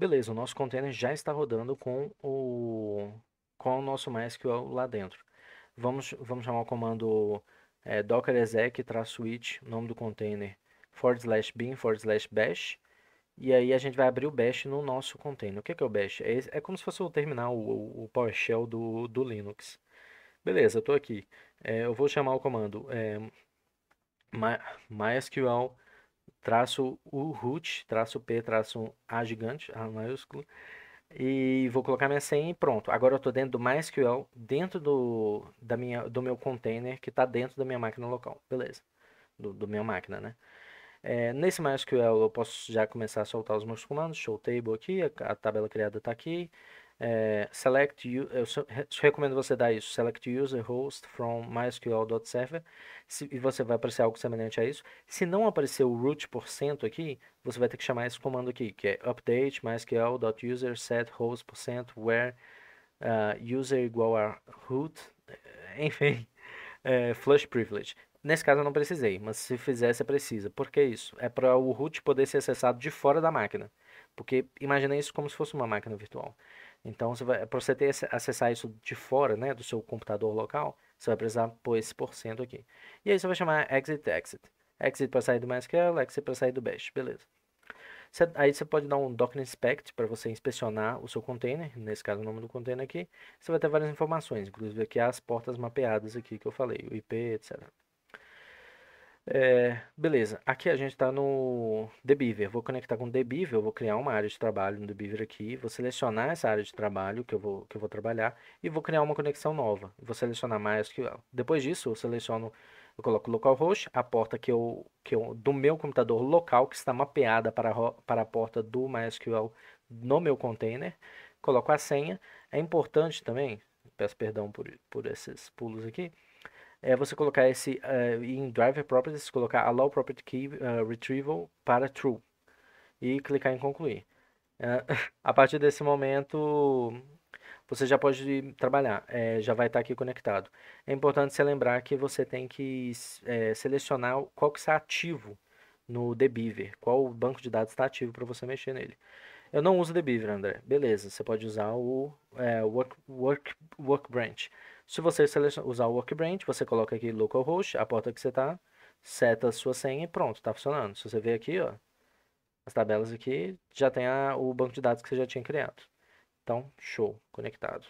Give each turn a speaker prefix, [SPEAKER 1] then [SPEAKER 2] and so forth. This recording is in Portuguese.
[SPEAKER 1] Beleza, o nosso container já está rodando com o, com o nosso MySQL lá dentro. Vamos, vamos chamar o comando é, docker exec switch it, nome do container, forward slash bin, forward slash bash. E aí a gente vai abrir o bash no nosso container. O que é, que é o bash? É, é como se fosse o terminal, o, o PowerShell do, do Linux. Beleza, eu estou aqui. É, eu vou chamar o comando é, my, MySQL traço o root, traço P, traço A gigante, A maiúsculo, e vou colocar minha senha e pronto. Agora eu estou dentro do MySQL, dentro do, da minha, do meu container que está dentro da minha máquina local, beleza, do, do minha máquina, né? É, nesse MySQL eu posso já começar a soltar os meus comandos, show table aqui, a, a tabela criada está aqui, é, select, eu recomendo você dar isso, select user host from mysql.server, e você vai aparecer algo semelhante a isso. Se não aparecer o root por cento aqui, você vai ter que chamar esse comando aqui, que é update mysql.user set host por cento %where uh, user igual a root, enfim, é, flush privilege. Nesse caso eu não precisei, mas se fizer você é precisa. Por que isso? É para o root poder ser acessado de fora da máquina. Porque imagina isso como se fosse uma máquina virtual. Então, para você ter, acessar isso de fora, né, do seu computador local, você vai precisar pôr esse porcento aqui. E aí você vai chamar exit exit. Exit para sair do MySQL, exit para sair do bash, beleza. Você, aí você pode dar um docker inspect para você inspecionar o seu container, nesse caso o nome do container aqui. Você vai ter várias informações, inclusive aqui as portas mapeadas aqui que eu falei, o IP, etc. É, beleza, aqui a gente está no Debiver. Vou conectar com o Debiver, vou criar uma área de trabalho no Debiver aqui, vou selecionar essa área de trabalho que eu vou, que eu vou trabalhar e vou criar uma conexão nova. Vou selecionar MySQL. Depois disso, eu seleciono, eu coloco localhost, a porta que eu, que eu, do meu computador local, que está mapeada para, para a porta do MySQL no meu container, coloco a senha. É importante também, peço perdão por, por esses pulos aqui, é você colocar esse uh, em driver properties, colocar allow property key uh, retrieval para true e clicar em concluir. Uh, a partir desse momento você já pode trabalhar, é, já vai estar aqui conectado. É importante você lembrar que você tem que é, selecionar qual que está ativo no Debiver, qual banco de dados está ativo para você mexer nele. Eu não uso Debiver, André. Beleza, você pode usar o é, work, work, work Branch. Se você usar o Workbench, você coloca aqui localhost, a porta que você está, seta a sua senha e pronto, está funcionando. Se você ver aqui, ó, as tabelas aqui, já tem a, o banco de dados que você já tinha criado. Então, show, conectado.